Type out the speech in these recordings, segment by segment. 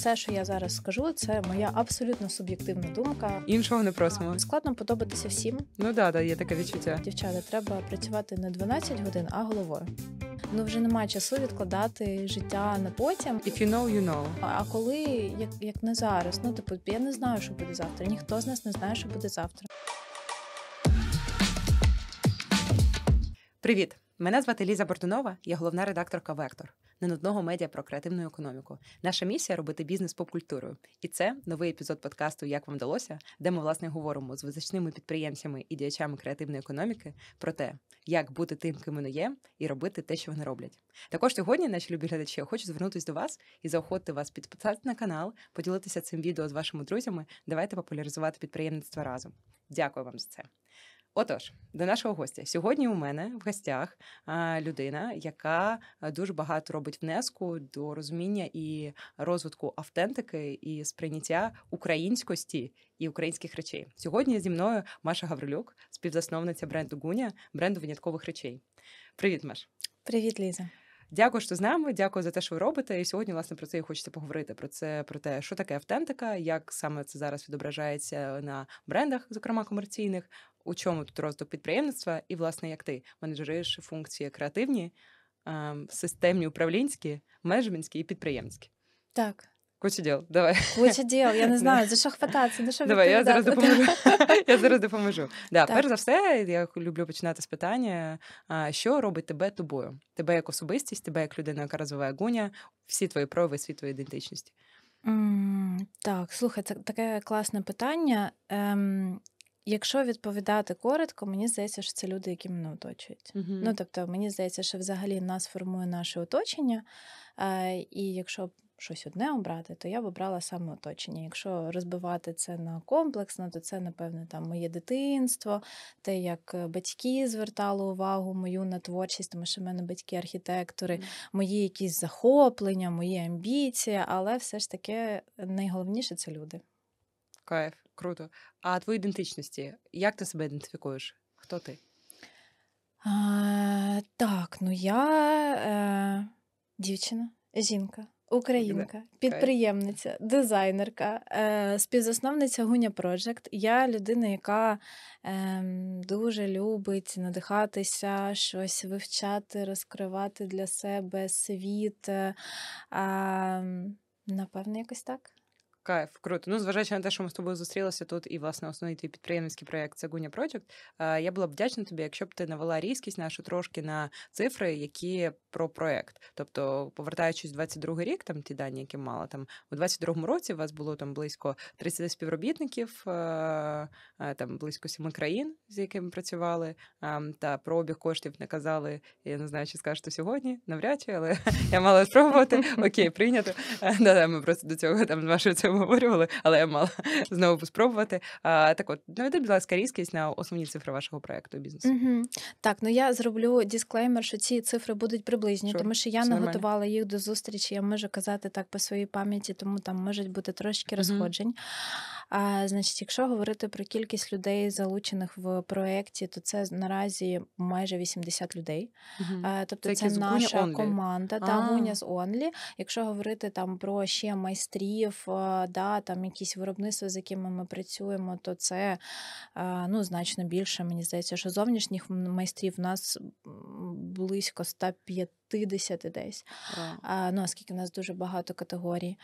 все, що я зараз скажу, це моя абсолютно суб'єктивна думка. Іншого не просимо. Складно подобатися всім. Ну да, да, є таке відчуття. Дівчата, треба працювати не 12 годин, а головою. Ну вже немає часу відкладати життя на потім. If you know, you know. А коли як, як не зараз? Ну типу, я не знаю, що буде завтра. Ніхто з нас не знає, що буде завтра. Привіт. Мене звати Ліза Бордунова, я головна редакторка Вектор ненудного медіа про креативну економіку. Наша місія робити бізнес по культурою. І це новий епізод подкасту Як вам вдалося, де ми власне говоримо з визначними підприємцями і діячами креативної економіки про те, як бути тим, ким воно є, і робити те, що вони роблять. Також сьогодні, наші любі глядачі, я хочу звернутися до вас і заохотити вас підписати на канал, поділитися цим відео з вашими друзями. Давайте популяризувати підприємництво разом. Дякую вам за це. Отож, до нашого гостя сьогодні у мене в гостях людина, яка е, дуже багато робить внеску до розуміння і розвитку автентики і сприйняття українськості і українських речей. Сьогодні зі мною Маша Гаврилюк, співзасновниця бренду Гуня, бренду виняткових речей. Привіт, Маш. Привіт, Ліза. Дякую, що з нами. Дякую за те, що ви робите. І сьогодні, власне, про це і хочеться поговорити. Про це про те, що таке автентика, як саме це зараз відображається на брендах, зокрема комерційних, у чому тут розвиток підприємництва, і, власне, як ти менеджериш функції креативні, системні управлінські, менеджментські і підприємські. Так. Куча діл, давай. Куча діл, я не знаю, за що хвататися, за що Давай, я зараз допоможу. Я зараз допоможу. Да, Перш за все, я люблю починати з питання, що робить тебе тобою? Тебе як особистість, тебе як людина, яка розвиває гуня, всі твої прояви, всі твої ідентичності. Так, слухай, це таке класне питання. Ем, Якщо відповідати коротко, мені здається, що це люди, які мене оточують. Uh-huh. Ну тобто, мені здається, що взагалі нас формує наше оточення. Е, і якщо щось одне обрати, то я б обрала саме оточення. Якщо розбивати це на комплексно, то це, напевне там моє дитинство, те, як е, батьки звертали увагу мою на творчість, тому що в мене батьки-архітектори, мої якісь захоплення, мої амбіції, але все ж таки найголовніше це люди. Кайф, круто. А твої ідентичності? Як ти себе ідентифікуєш? Хто ти? А, Так, ну я е, э, дівчина, жінка, українка, підприємниця, дизайнерка, е, співзасновниця Гуня Project. Я людина, яка е, дуже любить надихатися, щось вивчати, розкривати для себе світ. Е, ем, Напевно, якось так. Кайф, круто. Ну, зважаючи на те, що ми з тобою зустрілися тут, і власне основний твій підприємницький проєкт Цагуня Project, Я була б вдячна тобі, якщо б ти навела різкість нашу трошки на цифри, які про проект. Тобто, повертаючись 22 рік, там ті дані, які мала там у 22-му році, у вас було там близько 30 співробітників, там близько 7 країн, з якими працювали. Та про обіг коштів не казали. Я не знаю, чи скажете сьогодні, навряд чи, але я мала спробувати. Окей, прийнято. Е, да, да, ми просто до цього там вашої цього обговорювали, але я мала знову спробувати. А, Так от наведи, будь ласка, різкість на основні цифри вашого проекту бізнесу. Угу. Так, ну я зроблю дисклеймер, що ці цифри будуть приблизні, Шо? тому що я Все не нормально. готувала їх до зустрічі. Я можу казати так по своїй пам'яті, тому там можуть бути трошки розходжень. А, Значить, якщо говорити про кількість людей, залучених в проєкті, то це наразі майже 80 людей. А, Тобто це, це наша команда та Гуня з Онлі. Якщо говорити там про ще майстрів, да, там якісь виробництва, з якими ми працюємо, то це ну, значно більше. Мені здається, що зовнішніх майстрів в нас близько 150 50 десь. А, Ну оскільки в нас дуже багато категорій.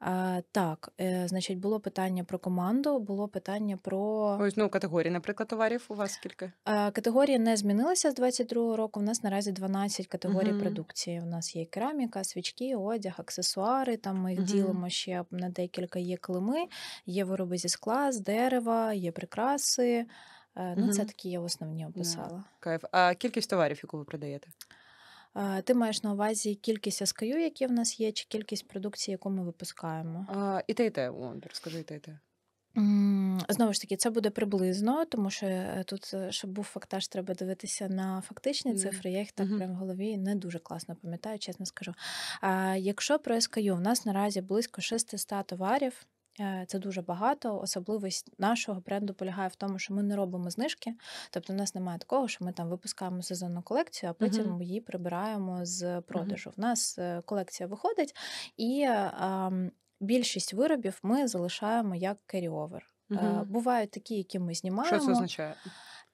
А, Так, е, значить, було питання про команду, було питання про Ось, ну, категорії, наприклад, товарів у вас скільки? Е, Категорії не змінилися з 22-го року. У нас наразі 12 категорій угу. продукції. У нас є кераміка, свічки, одяг, аксесуари. Там ми їх угу. ділимо ще на декілька є клими, є вироби зі скла, з дерева, є прикраси. Е, ну, угу. це такі я в основні описала. Кайф. А кількість товарів, яку ви продаєте? Ти маєш на увазі кількість SKU, які в нас є, чи кількість продукції, яку ми випускаємо? А, І те, і те, О, розкажи і те, і те. Знову ж таки, це буде приблизно, тому що е, тут, е, щоб був фактаж, треба дивитися на фактичні цифри. Я їх так uh-huh. прямо в голові не дуже класно пам'ятаю, чесно скажу. А, Якщо про SKU, в нас наразі близько 600 товарів, Е, це дуже багато. Особливість нашого бренду полягає в тому, що ми не робимо знижки, тобто у нас немає такого, що ми там випускаємо сезонну колекцію, а потім uh-huh. її прибираємо з продажу. Uh-huh. В нас е, колекція виходить, і е, а, більшість виробів ми залишаємо як керіовер. Uh-huh. Бувають такі, які ми знімаємо. Що це означає?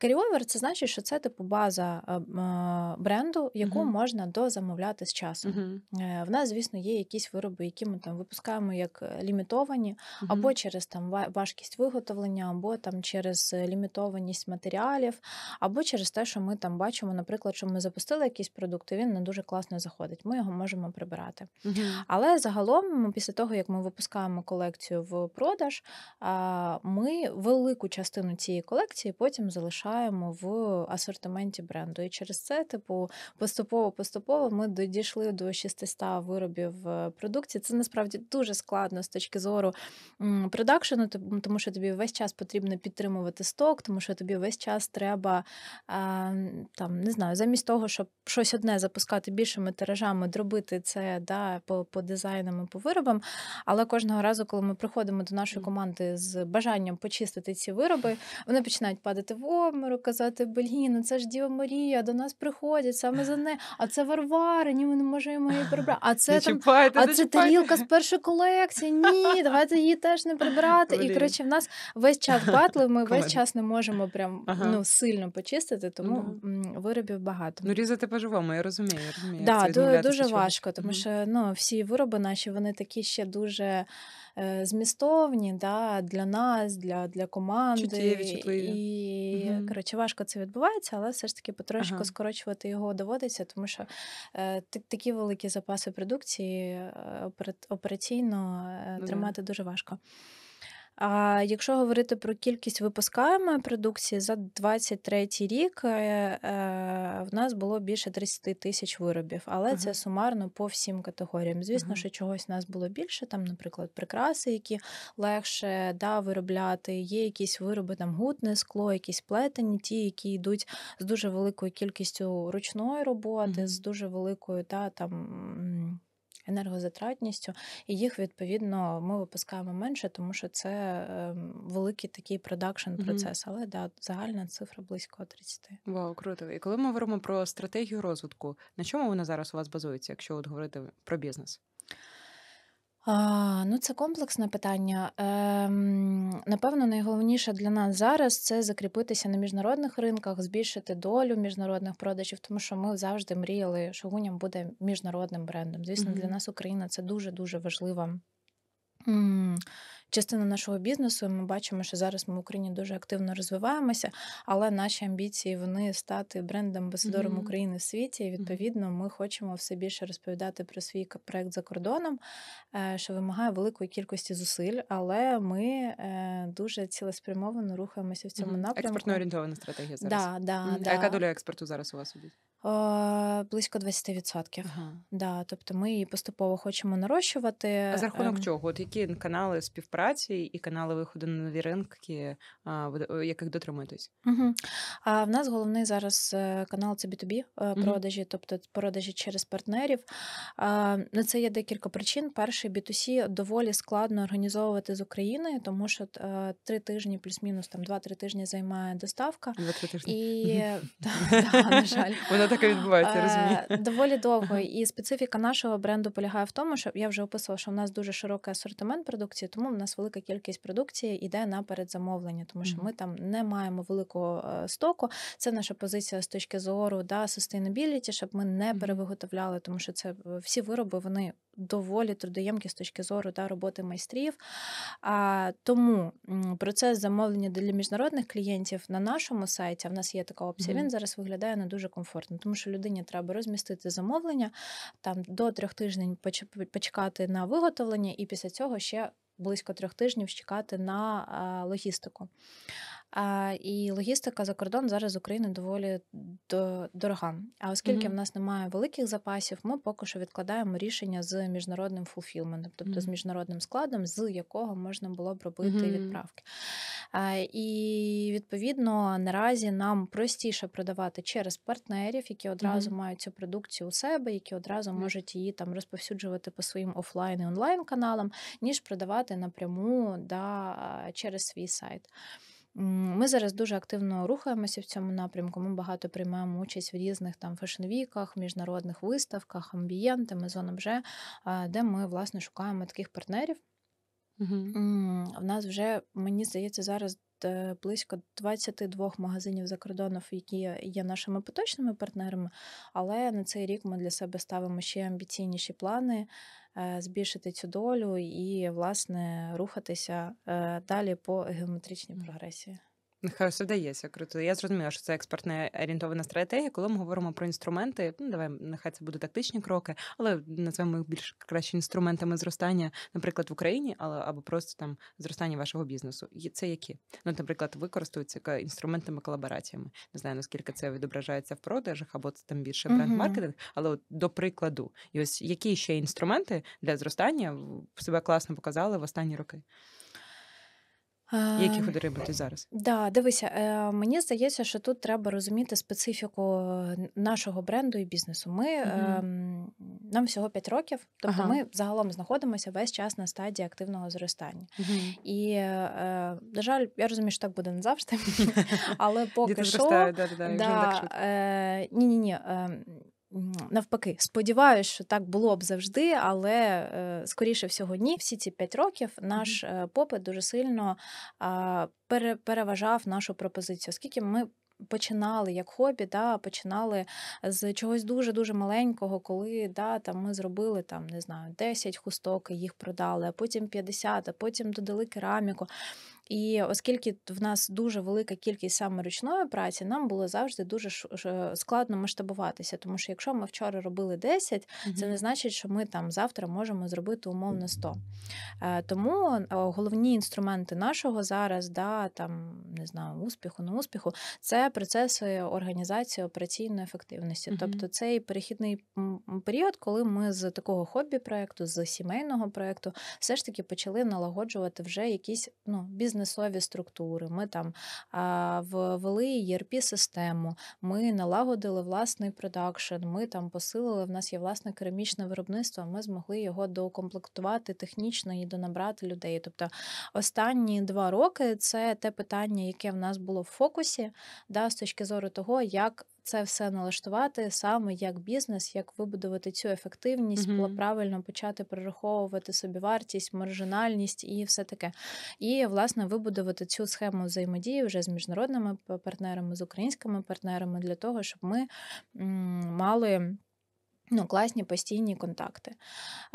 Керіовер це значить, що це типу база ем, е, бренду, яку uh-huh. можна дозамовляти з часом. Uh-huh. В нас, звісно, є якісь вироби, які ми там випускаємо як е, лімітовані, uh-huh. або через там важкість виготовлення, або там через лімітованість матеріалів, або через те, що ми там бачимо, наприклад, що ми запустили якийсь продукт, і він не дуже класно заходить. Ми його можемо прибирати. Але загалом, після того як ми випускаємо колекцію в продаж, ми велику частину цієї колекції потім залишаємо залишаємо в асортименті бренду. І через це, типу, поступово-поступово ми дійшли до 600 виробів е, продукції. Це насправді дуже складно з точки зору продакшену, тому що тобі весь час потрібно підтримувати сток, тому що тобі весь час треба там не знаю, замість того, щоб щось одне запускати більшими тиражами, дробити це да, по, по дизайнам і по виробам. Але кожного разу, коли ми приходимо до нашої команди з бажанням почистити ці вироби, вони починають падати в камеру казати Бельгіна, ну це ж Діва Марія, до нас приходять саме за не. А це Варвара, ні, ми не можемо її прибрати. А це там, чіпайте, а це тарілка з першої колекції. Ні, давайте її теж не прибирати. І коротше, в нас весь час батли, ми весь час не можемо прям ага. ну сильно почистити, тому ага. Ну. виробів багато. Ну різати по-живому, я розумію. я розумію. Да, дуже важко, тому що ну всі вироби наші вони такі ще дуже. Э, змістовні да, для нас, для для команди. Чутливі, чутливі. І угу. коротше, важко це відбувається, але все ж таки потрошку ага. скорочувати його доводиться, тому що э, такі великі запаси продукції э, операційно ну, тримати дуже важко. А якщо говорити про кількість випускаємої продукції, за 23 рік е, е, в нас було більше 30 тисяч виробів, але uh-huh. це сумарно по всім категоріям. Звісно, uh-huh. що чогось в нас було більше, там, наприклад, прикраси, які легше да, виробляти. Є якісь вироби, там гутне скло, якісь плетені, ті, які йдуть з дуже великою кількістю ручної роботи, uh-huh. з дуже великою та там енергозатратністю, і їх відповідно ми випускаємо менше, тому що це ем, великий такий продакшн процес. Mm-hmm. Але да, загальна цифра близько 30. Вау, круто. І коли ми говоримо про стратегію розвитку, на чому вона зараз у вас базується, якщо от говорити про бізнес? А, Ну, це комплексне питання. Ем, Напевно, найголовніше для нас зараз це закріпитися на міжнародних ринках, збільшити долю міжнародних продажів, тому що ми завжди мріяли, що Гуням буде міжнародним брендом. Звісно, mm-hmm. для нас Україна це дуже дуже важлива Частина нашого бізнесу, ми бачимо, що зараз ми в Україні дуже активно розвиваємося, але наші амбіції вони стати бренд-амбасадором mm-hmm. України в світі. І, Відповідно, ми хочемо все більше розповідати про свій проект за кордоном, е, що вимагає великої кількості зусиль. Але ми е, дуже цілеспрямовано рухаємося в цьому mm-hmm. напрямку. Експортно орієнтована стратегія зараз. Да, да, mm-hmm. да. А яка доля експорту зараз у вас сидить? Е, близько 20%. Ага. Да, Тобто ми її поступово хочемо нарощувати. А за рахунок е, чого? От які канали співпраці і канали виходу на нові ринки, яких дотримуєтесь? Угу. А в нас головний зараз е, канал це B2B продажі, угу. тобто продажі через партнерів. На ну, це є декілька причин. Перший B2C доволі складно організовувати з України, тому що три тижні, плюс-мінус там два-три тижні займає доставка. Два-три тижні. І да, да, на жаль таке відбувається, розумію. Е, доволі довго. І специфіка нашого бренду полягає в тому, що я вже описувала, що в нас дуже широкий асортимент продукції, тому в нас велика кількість продукції йде на передзамовлення, тому що ми там не маємо великого е, стоку. Це наша позиція з точки зору да, sustainability, щоб ми не перевиготовляли, тому що це е, всі вироби вони доволі трудоємкі з точки зору та роботи майстрів. А, Тому процес замовлення для міжнародних клієнтів на нашому сайті а в нас є така опція. Mm-hmm. Він зараз виглядає не дуже комфортно, тому що людині треба розмістити замовлення там до трьох тижнів почекати на виготовлення, і після цього ще. Близько трьох тижнів чекати на логістику. А, І логістика за кордон зараз з України доволі до дорога. А оскільки mm-hmm. в нас немає великих запасів, ми поки що відкладаємо рішення з міжнародним фулфілментом, тобто mm-hmm. з міжнародним складом, з якого можна було б робити mm-hmm. відправки. А, І відповідно наразі нам простіше продавати через партнерів, які одразу мають цю продукцію у себе, які одразу можуть її там розповсюджувати по своїм офлайн і онлайн каналам, ніж продавати напряму да, через свій сайт. Ми зараз дуже активно рухаємося в цьому напрямку. Ми багато приймаємо участь в різних там фешнвіках, міжнародних виставках, амбієнти, мезоном же, де ми власне шукаємо таких партнерів. Угу. В нас вже мені здається зараз Е, близько 22 магазинів закордонів, які є нашими поточними партнерами. Але на цей рік ми для себе ставимо ще амбіційніші плани е, збільшити цю долю і власне рухатися е, далі по геометричній прогресії. Нехай все вдається круто. Я зрозуміла, що це експертне орієнтована стратегія. Коли ми говоримо про інструменти, ну давай нехай це будуть тактичні кроки, але називаємо їх більш краще інструментами зростання, наприклад, в Україні, але або просто там зростання вашого бізнесу. це які? Ну, наприклад, використовуються інструментами колабораціями. Не знаю наскільки це відображається в продажах, або це там більше бренд маркетинг. Але от до прикладу, і ось які ще інструменти для зростання себе класно показали в останні роки. Які ем, ходори будуть зараз? Да, дивися, е, мені здається, що тут треба розуміти специфіку е, нашого бренду і бізнесу. Ми mm нам всього 5 років, тобто ага. ми загалом знаходимося весь час на стадії активного зростання. mm І е, на жаль, я розумію, що так буде не завжди, але поки що... ні, ні, ні навпаки, сподіваюся, що так було б завжди, але е, скоріше всього, ні. Всі ці п'ять років наш е, попит дуже сильно переважав нашу пропозицію, оскільки ми. Починали як хобі, да, починали з чогось дуже-дуже маленького, коли да, там ми зробили там, не знаю, 10 хусток і їх продали, а потім 50, а потім додали кераміку. І оскільки в нас дуже велика кількість саме ручної праці, нам було завжди дуже складно масштабуватися. Тому що якщо ми вчора робили 10, mm-hmm. це не значить, що ми там завтра можемо зробити умовно 100. Е, тому головні інструменти нашого зараз, да, там не знаю, успіху, не успіху, це процеси організації операційної ефективності. Mm-hmm. Тобто цей перехідний період, коли ми з такого хобі-проекту, з сімейного проекту, все ж таки почали налагоджувати вже якісь ну, бізнес бізнесові структури, ми там ввели erp систему ми налагодили власний продакшн, ми там посилили. В нас є власне керамічне виробництво. Ми змогли його докомплектувати технічно і донабрати людей. Тобто, останні два роки це те питання, яке в нас було в фокусі, да, з точки зору того, як це все налаштувати саме як бізнес, як вибудувати цю ефективність, mm-hmm. правильно почати прораховувати вартість, маржинальність і все таке. І власне вибудувати цю схему взаємодії вже з міжнародними партнерами, з українськими партнерами для того, щоб ми м- мали. Ну, класні постійні контакти.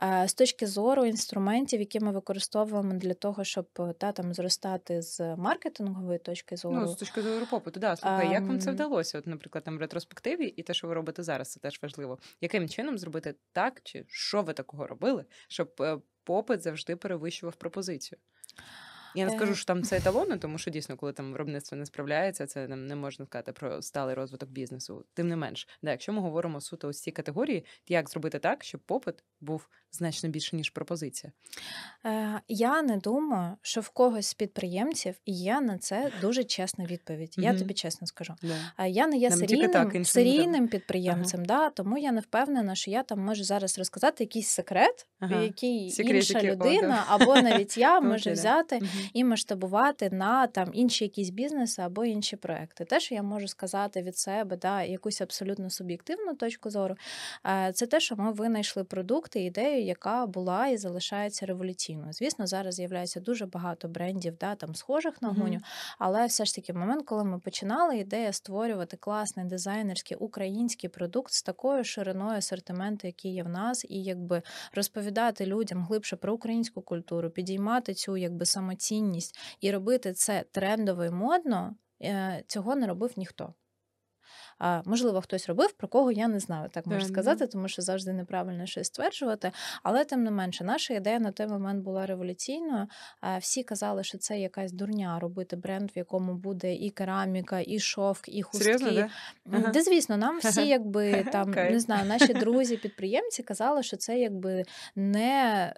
Е, з точки зору інструментів, які ми використовуємо для того, щоб е, та там зростати з маркетингової точки ну, зору. Ну, з точки зору попиту, да. Слухай, а, як вам це ем. вдалося? От, наприклад, там в ретроспективі і те, що ви робите зараз, це теж важливо. Яким чином зробити так, чи що ви такого робили, щоб е, попит завжди перевищував пропозицію? Я не скажу, що там це еталони, тому що дійсно, коли там виробництво не справляється, це нам не можна сказати про сталий розвиток бізнесу. Тим не менш, да, якщо ми говоримо суто ось ці категорії, як зробити так, щоб попит був значно більше ніж пропозиція? Е, я не думаю, що в когось з підприємців є на це дуже чесна відповідь. Я тобі чесно скажу. Yeah. Е, я не є нам серійним так, серійним підприємцем, ага. да, тому я не впевнена, що я там можу зараз розказати якийсь секрет, ага. який інша людина о, да. або навіть я ну, може взяти і масштабувати на там інші якісь бізнеси або інші проекти. Те, що я можу сказати від себе, да, якусь абсолютно суб'єктивну точку зору, е, це те, що ми винайшли продукти, ідею, яка була і залишається революційною. Звісно, зараз з'являється дуже багато брендів, да, там схожих на гуню, але все ж таки момент, коли ми починали, ідея створювати класний дизайнерський український продукт з такою шириною асортименту, який є в нас, і якби розповідати людям глибше про українську культуру, підіймати цю якби самоцінність, цінність і робити це трендово і модно, е, цього не робив ніхто. А можливо, хтось робив, про кого я не знаю, так можу сказати, тому що завжди неправильно щось стверджувати. Але тим не менше, наша ідея на той момент була революційною. Всі казали, що це якась дурня робити бренд, в якому буде і кераміка, і шовк, і хустки. Серйозно, да? Де, звісно, нам всі, якби там okay. не знаю, наші друзі-підприємці казали, що це якби не,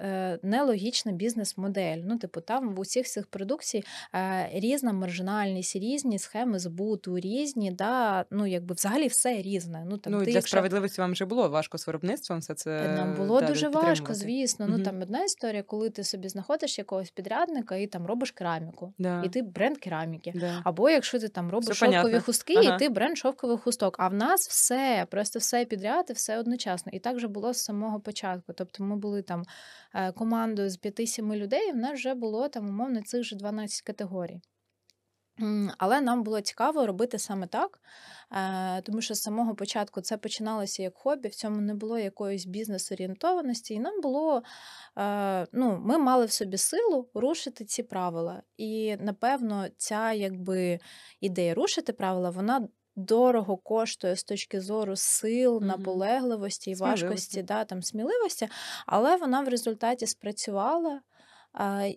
е, логічна бізнес-модель. Ну, типу, там в усіх цих продукцій е, різна маржинальність, різні схеми збуту, різні, да, ну як якби взагалі все різне. Ну там ну, ти, для якщо... справедливості вам вже було важко з виробництвом. Все це е, нам було да, дуже важко, звісно. mm Ну там одна історія, коли ти собі знаходиш якогось підрядника і там робиш кераміку, да. і ти бренд кераміки. Да. Або якщо ти там робиш все шовкові понятно. хустки, ага. і ти бренд шовкових хусток. А в нас все, просто все підряд і все одночасно. І так же було з самого початку. Тобто, ми були там е, командою з п'яти сіми людей. і В нас вже було там умовно цих же 12 категорій. Але нам було цікаво робити саме так, е, тому що з самого початку це починалося як хобі, в цьому не було якоїсь бізнес-орієнтованості, і нам було е, ну, ми мали в собі силу рушити ці правила. І напевно, ця якби ідея рушити правила, вона. Дорого коштує з точки зору сил, наполегливості і важкості, да, там сміливості, але вона в результаті спрацювала.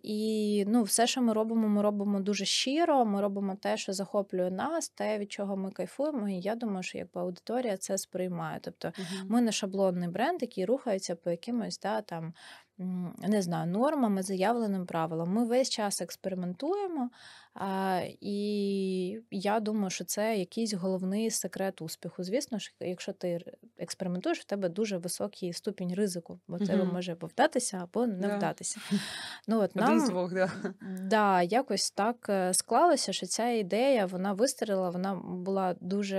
І ну, все, що ми робимо, ми робимо дуже щиро. Ми робимо те, що захоплює нас, те, від чого ми кайфуємо. І я думаю, що якби аудиторія це сприймає. Тобто uh-huh. ми не шаблонний бренд, який рухається по якимось да, там. Не знаю, нормами, заявленим правилам. Ми весь час експериментуємо, і я думаю, що це якийсь головний секрет успіху. Звісно ж, якщо ти експериментуєш, в тебе дуже високий ступінь ризику, бо це mm може або вдатися, або не yeah. вдатися. Ну от нам з двох, да. Да, якось так е, склалося, що ця ідея вона вистрілила, вона була дуже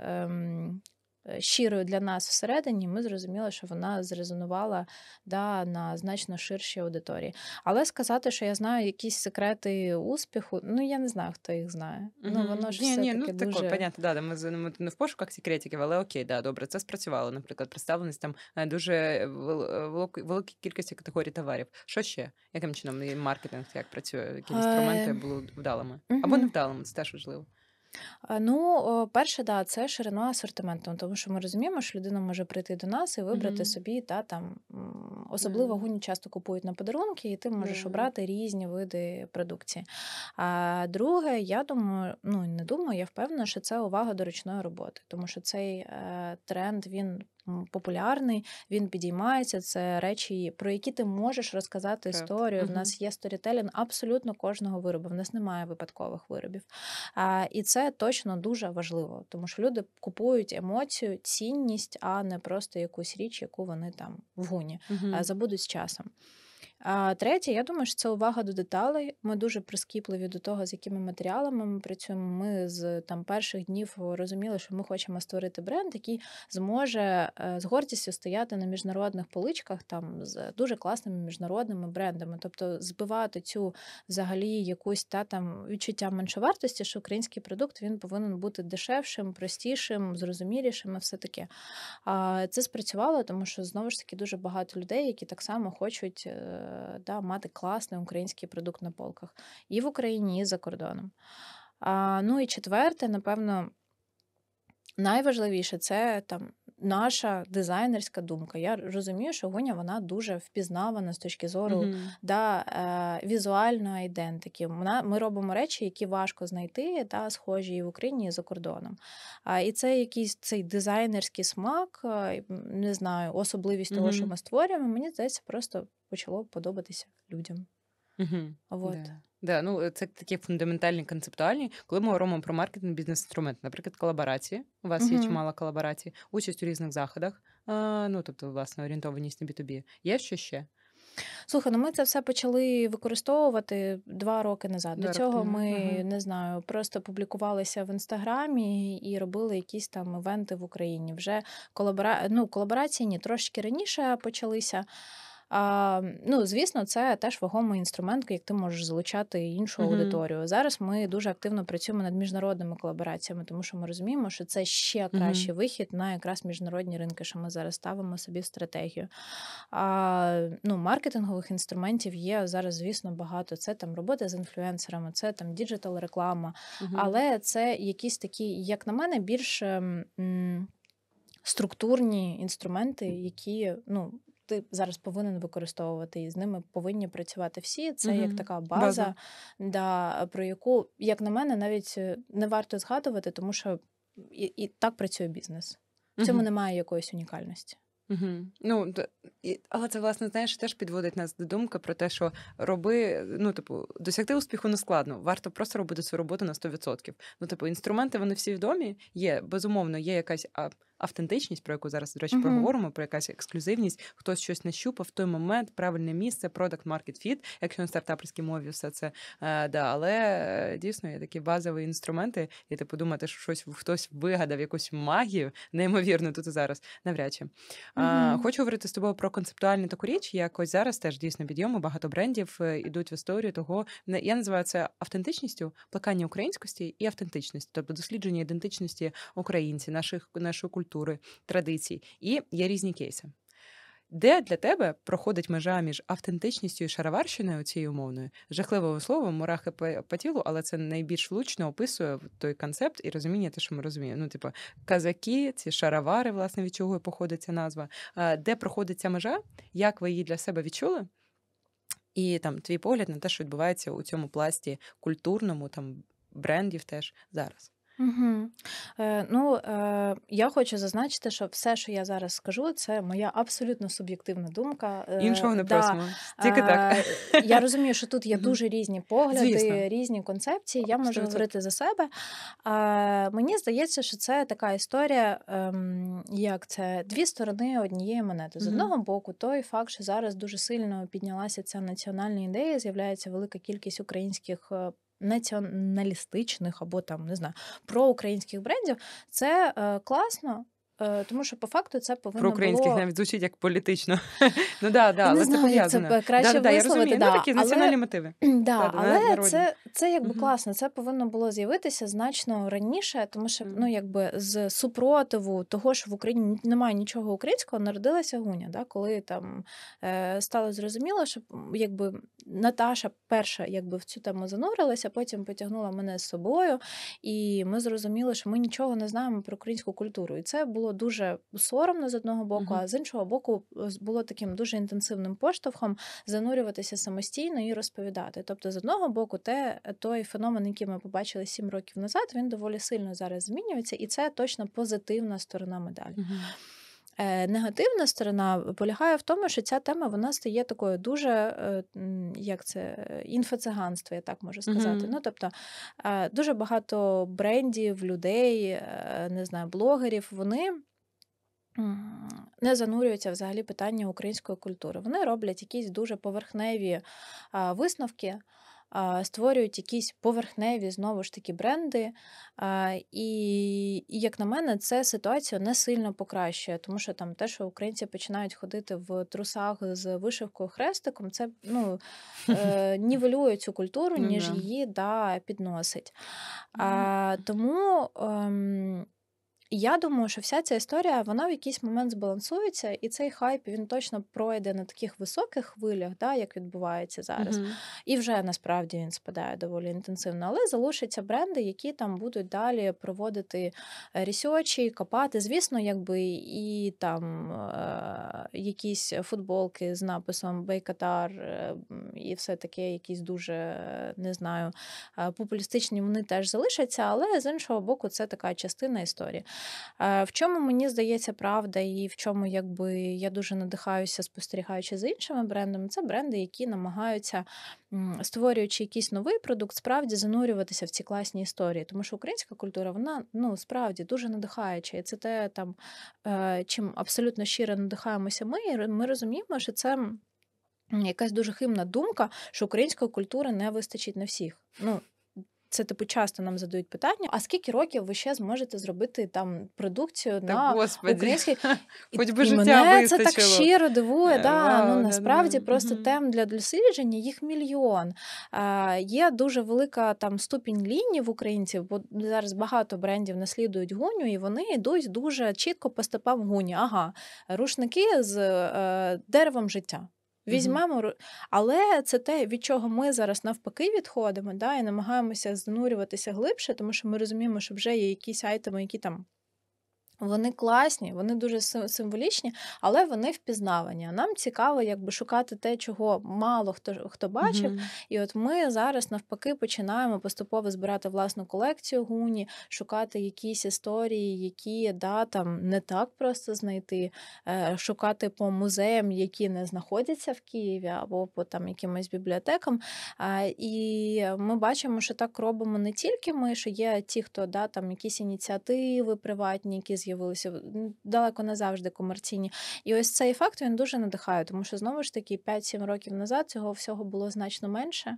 ем, Э, щирою для нас всередині, ми зрозуміли, що вона зрезонувала да, на значно ширшій аудиторії. Але сказати, що я знаю якісь секрети успіху, ну я не знаю, хто їх знає. Угу. Ну воно ж ні, ну, все-таки ну, дуже... тако, понятно, да, ми, ми не в пошуках секретиків, але окей, да, добре, це спрацювало. Наприклад, представленість там е, дуже е, великій кількості категорій товарів. Що ще? Яким чином маркетинг як працює? Які е, інструменти були вдалими? Або невдалими, це теж важливо. Е, ну, е, перше, да, це ширина асортименту, ну, тому що ми розуміємо, що людина може прийти до нас і вибрати mm-hmm. собі та там особливо mm-hmm. гуні часто купують на подарунки, і ти можеш mm-hmm. обрати різні види продукції. А друге, я думаю, ну не думаю, я впевнена, що це увага до ручної роботи, тому що цей е, тренд він популярний, він підіймається. Це речі, про які ти можеш розказати Правда. історію. В нас є сторітелінг абсолютно кожного виробу. В нас немає випадкових виробів. А, І це точно дуже важливо, тому що люди купують емоцію, цінність, а не просто якусь річ, яку вони там в гуні угу. забудуть з часом. А третє, я думаю, що це увага до деталей. Ми дуже прискіпливі до того, з якими матеріалами ми працюємо. Ми з там перших днів розуміли, що ми хочемо створити бренд, який зможе е, з гордістю стояти на міжнародних поличках, там з дуже класними міжнародними брендами. Тобто збивати цю взагалі якусь та там відчуття меншовартості, що український продукт він повинен бути дешевшим, простішим, зрозумілішим, і все таке. А Це спрацювало, тому що знову ж таки дуже багато людей, які так само хочуть. Е, Е, да, мати класний український продукт на полках і в Україні, і за кордоном. А, Ну і четверте, напевно, Найважливіше це там наша дизайнерська думка. Я розумію, що Гоня вона дуже впізнавана з точки зору mm-hmm. да, е, візуальної ідентики. Вона, ми робимо речі, які важко знайти, та схожі і в Україні, і за кордоном. А, І це якийсь цей дизайнерський смак, е, не знаю, особливість mm-hmm. того, що ми створюємо. Мені здається, просто почало подобатися людям. Mm-hmm. От. Yeah. Да, ну э, це такі фундаментальні концептуальні, коли ми говоримо про маркетинг бізнес-інструмент, наприклад, колаборації. У вас mm є чимало колаборацій, участь у різних заходах. А, ну тобто, власне, орієнтованість на B2B. Є що ще? Слухай, ну ми це все почали використовувати два роки назад. До цього ми угу. не знаю, просто публікувалися в інстаграмі і робили якісь там івенти в Україні. Вже колабора... ну, колаборації ні, трошки раніше почалися. Ну, звісно, це теж вагомий інструмент, як ти можеш залучати іншу mm-hmm. аудиторію. Зараз ми дуже активно працюємо над міжнародними колабораціями, тому що ми розуміємо, що це ще кращий mm-hmm. вихід на якраз міжнародні ринки, що ми зараз ставимо собі в стратегію. А, Ну, маркетингових інструментів є зараз, звісно, багато. Це там робота з інфлюенсерами, це там діджитал реклама, mm-hmm. але це якісь такі, як на мене, більш. Ем, м- Структурні інструменти, які ну ти зараз повинен використовувати, і з ними повинні працювати всі. Це mm-hmm. як така база, база, Да, про яку, як на мене, навіть е, не варто згадувати, тому що і, і так працює бізнес. В цьому mm-hmm. немає якоїсь унікальності. Угу. Ну але це власне знаєш, теж підводить нас до думки про те, що роби, ну типу, досягти успіху не складно. Варто просто робити цю роботу на 100%. Ну, типу, інструменти вони всі відомі. Є безумовно, є якась автентичність, про яку зараз, до речі, mm-hmm. проговоримо, про якась ексклюзивність, хтось щось нащупав в той момент, правильне місце, продакт маркет фіт, якщо на стартаперській мові все це е, да. Але е, дійсно є такі базові інструменти, і ти типу, подумати, що щось хтось вигадав, якусь магію, неймовірно, тут і зараз навряд чи. Mm-hmm. Е, хочу говорити з тобою про концептуальну таку річ. Якось зараз теж дійсно підйоми, багато брендів е, ідуть в історію того. Я називаю це автентичністю, плакання українськості і автентичності, тобто дослідження ідентичності українців, наших нашої культури культури, традицій. І є різні кейси. Де для тебе проходить межа між автентичністю і шароварщиною цією умовною? Жахливого слово, мурахи по тілу, але це найбільш влучно описує той концепт і розуміння, те, що ми розуміємо. Ну, типу, казаки, ці шаровари, власне, від чого походить ця назва. Де проходить ця межа? Як ви її для себе відчули? І там твій погляд на те, що відбувається у цьому пласті культурному, там брендів теж зараз. Угу. Е, Ну, е, я хочу зазначити, що все, що я зараз скажу, це моя абсолютно суб'єктивна думка. Е, Іншого не да. просимо. Тільки е, так. Я розумію, що тут є дуже різні погляди, Звісно. різні концепції. Я можу 100%. говорити за себе. Е, Мені здається, що це така історія, ем, як це дві сторони однієї монети. З одного боку, той факт, що зараз дуже сильно піднялася ця національна ідея, з'являється велика кількість українських. Е, націоналістичних або там не знаю проукраїнських брендів, це е, класно, Е, тому що по факту це повинно Про українських було... навіть звучить як політично. Ну да, да, але це пов'язано. Це краще да, висловити. Ну, да, такі національні мотиви. Да, Але це це якби класно. Це повинно було з'явитися значно раніше, тому що ну якби з супротиву того, що в Україні немає нічого українського, народилася гуня. Да, Коли там е, стало зрозуміло, що якби Наташа перша якби в цю тему занурилася, потім потягнула мене з собою, і ми зрозуміли, що ми нічого не знаємо про українську культуру. І це було було дуже соромно з одного боку, а з іншого боку, е, було таким дуже інтенсивним поштовхом занурюватися самостійно і розповідати. Тобто, з одного боку, те е, той феномен, який ми побачили сім років назад, він доволі сильно зараз змінюється, і це точно позитивна сторона медалі. Е, негативна сторона полягає в тому, що ця тема вона стає такою дуже е, як це, інфоциганство, я так можу сказати. Mm-hmm. Ну, Тобто е, дуже багато брендів, людей, не знаю, блогерів, вони. Не занурюються взагалі питання української культури. Вони роблять якісь дуже поверхневі висновки створюють якісь поверхневі знову ж таки бренди. І, як на мене, це ситуація не сильно покращує, тому що там те, що українці починають ходити в трусах з вишивкою хрестиком, це ну, е, нівелює цю культуру, ну ніж її да, підносить. Ну тому. Ем, я думаю, що вся ця історія вона в якийсь момент збалансується, і цей хайп він точно пройде на таких високих хвилях, да, як відбувається зараз. Uh-huh. І вже насправді він спадає доволі інтенсивно. Але залишаться бренди, які там будуть далі проводити е, рісочі, копати. Звісно, якби і там е- якісь футболки з написом Бейкатар, е- і все таке, якісь дуже не знаю, е, популістичні вони теж залишаться, але з іншого боку, це така частина історії. Е, в чому мені здається правда, і в чому якби я дуже надихаюся, спостерігаючи за іншими брендами, це бренди, які намагаються, створюючи якийсь новий продукт, справді занурюватися в ці класні історії. Тому що українська культура, вона ну справді дуже надихаюча. І це те, там е, чим абсолютно щиро надихаємося ми, і ми розуміємо, що це. Якась дуже химна думка, що української культури не вистачить на всіх. Ну це типу часто нам задають питання: а скільки років ви ще зможете зробити там продукцію так, на господі. українській Хоч би і життя мене вистачило. це так щиро дивує. Yeah, е, да, wow, ну насправді yeah, просто mm тем для дослідження їх мільйон. А, Є дуже велика там ступінь лінії в українців, бо зараз багато брендів наслідують гуню, і вони йдуть дуже чітко по стопам гуні. Ага, рушники з е, деревом життя. Візьмемо, mm але це те, від чого ми зараз навпаки відходимо, да, і намагаємося занурюватися глибше, тому що ми розуміємо, що вже є якісь айтеми, які там вони класні, вони дуже символічні, але вони впізнавані. Нам цікаво, якби шукати те, чого мало хто хто бачив. Mm-hmm. І от ми зараз навпаки починаємо поступово збирати власну колекцію гуні, шукати якісь історії, які да, там не так просто знайти, е, шукати по музеям, які не знаходяться в Києві, або по там якимось бібліотекам. І ми бачимо, що так робимо не тільки ми, що є ті, хто да, там якісь ініціативи приватні, які з'являються, з'явилися далеко не завжди комерційні. І ось цей факт він дуже надихає, тому що знову ж таки 5-7 років назад цього всього було значно менше.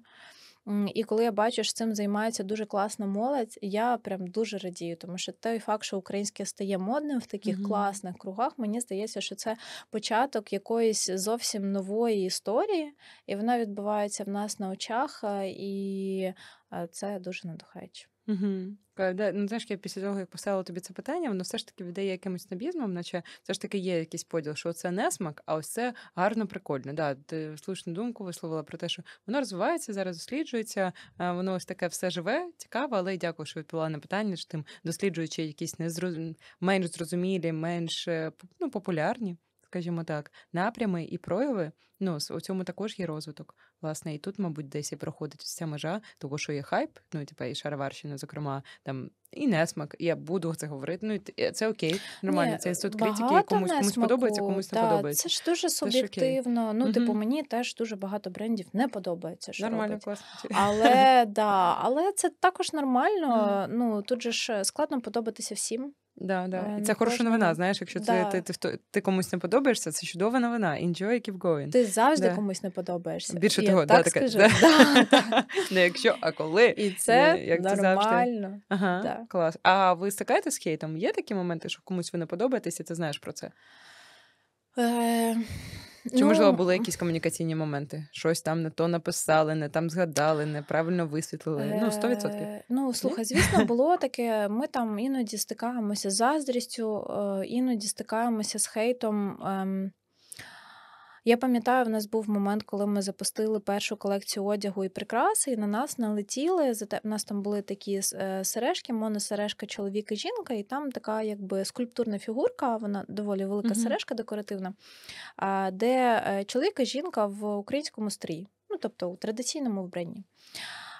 І коли я бачу, що цим займається дуже класна молодь, я прям дуже радію, тому що той факт, що українське стає модним в таких mm-hmm. класних кругах, мені здається, що це початок якоїсь зовсім нової історії, і вона відбувається в нас на очах, е, і е, це дуже надихаюче. Угу. ну, знаєш, я після того, як поставила тобі це питання, воно все ж таки віддає якимось набізмом, наче все ж таки є якийсь поділ, що це не смак, а ось це гарно прикольно. Да, Ти слушну думку висловила про те, що воно розвивається, зараз досліджується, е, воно ось таке все живе, цікаве, але дякую, що відповіла на питання, що тим досліджуючи якісь незрозум... менш зрозумілі, менш е, ну, популярні скажімо так, напрями і прояви, ну у цьому також є розвиток. Власне, і тут, мабуть, десь і проходить ця межа, того, що є хайп, ну типа і шароварщина, зокрема, там і несмак. Я буду це говорити. Ну це окей, нормально. Ні, це суд критики, комусь несмаку, комусь подобається, комусь та, не подобається. Це ж дуже суб'єктивно. Ну, угу. типу, мені теж дуже багато брендів не подобається. що Нормально, класно. Але да, але це також нормально. Ну тут же ж е, складно подобатися всім. Да, да. І ем, це хороша кожного... новина. Знаєш, якщо да. ти, ти ти, ти, комусь не подобаєшся, це чудова новина. Enjoy, keep going. Ти завжди да. комусь не подобаєшся. Більше і того, я да, так Скажу. Да. Не якщо, а коли. І це не, як нормально. Завжди. Ага, да. клас. А ви стикаєте з хейтом? Є такі моменти, що комусь ви не подобаєтесь, і ти знаєш про це? Е... Чи ну... можливо були якісь комунікаційні моменти? Щось там не то написали, не там згадали, неправильно висвітлили. Ну, 100%. Е, ну слухай, звісно, було таке. Ми там іноді стикаємося з заздрістю, е, іноді стикаємося з хейтом. Ем, я пам'ятаю, в нас був момент, коли ми запустили першу колекцію одягу і прикраси, і на нас налетіли. Зате в нас там були такі е, сережки, моносережка чоловік і жінка, і там така, якби скульптурна фігурка, вона доволі велика mm-hmm. сережка декоративна, де е, чоловік і жінка в українському стрій, ну тобто у традиційному вбранні.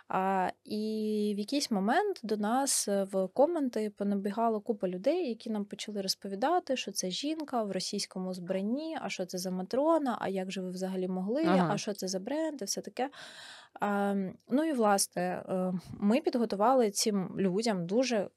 А, І в якийсь момент до нас е, в коменти понабігала купа людей, які нам почали розповідати, що це жінка в російському збранні, а що це за матрона, а як же ви взагалі могли, ага. а що це за бренд, і все таке. Ем, ну і власне, е, ми підготували цим людям дуже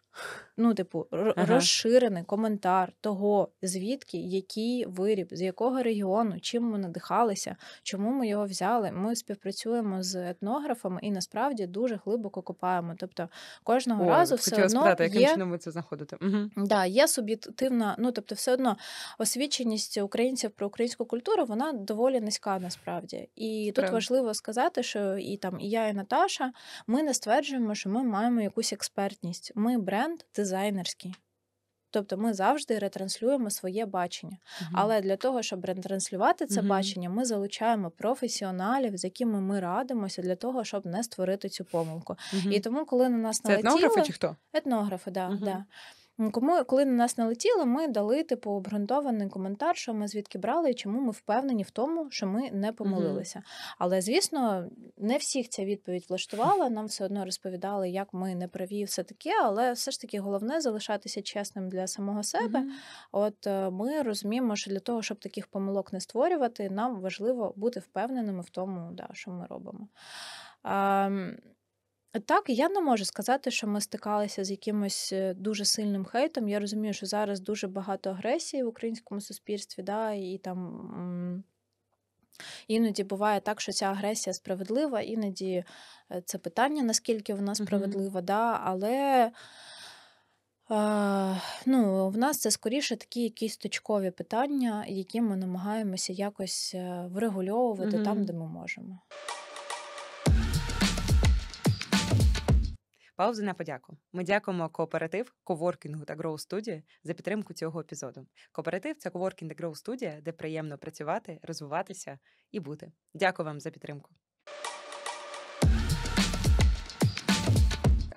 ну, типу, ага. розширений коментар того, звідки який виріб, з якого регіону, чим ми надихалися, чому ми його взяли. Ми співпрацюємо з етнографами і насправді дуже глибоко копаємо. Тобто кожного О, разу все одно спитати, яким є... чином ви це знаходите? Угу. Да, є суб'єктивна, ну тобто, все одно освіченість українців про українську культуру вона доволі низька насправді. І тут Правильно. важливо сказати, що і там і я, і Наташа, ми не стверджуємо, що ми маємо якусь експертність. Ми бренд дизайнерський. Тобто ми завжди ретранслюємо своє бачення. Uh-huh. Але для того, щоб ретранслювати це uh-huh. бачення, ми залучаємо професіоналів, з якими ми радимося, для того, щоб не створити цю помилку. Uh-huh. І тому, коли на нас це налетіли... етнографи чи хто? Етнографи, да, да. Кому, коли на нас налетіло, ми дали типу обґрунтований коментар, що ми звідки брали і чому ми впевнені в тому, що ми не помилилися. Mm-hmm. Але звісно, не всіх ця відповідь влаштувала. Нам все одно розповідали, як ми не праві, все таке. Але все ж таки головне залишатися чесним для самого себе. Mm-hmm. От е, ми розуміємо, що для того, щоб таких помилок не створювати, нам важливо бути впевненими в тому, да, що ми робимо. А, так, я не можу сказати, що ми стикалися з якимось е, дуже сильним хейтом. Я розумію, що зараз дуже багато агресії в українському суспільстві, да, і там. Іноді буває так, що ця агресія справедлива, іноді е, це питання, наскільки вона справедлива, mm-hmm. да, але е, ну, в нас це скоріше такі якісь точкові питання, які ми намагаємося якось е, врегульовувати mm-hmm. там, де ми можемо. Пауза на подяку. Ми дякуємо кооператив, коворкінгу та Grow студії за підтримку цього епізоду. Кооператив це коворкінг та Grow студія, де приємно працювати, розвиватися і бути. Дякую вам за підтримку.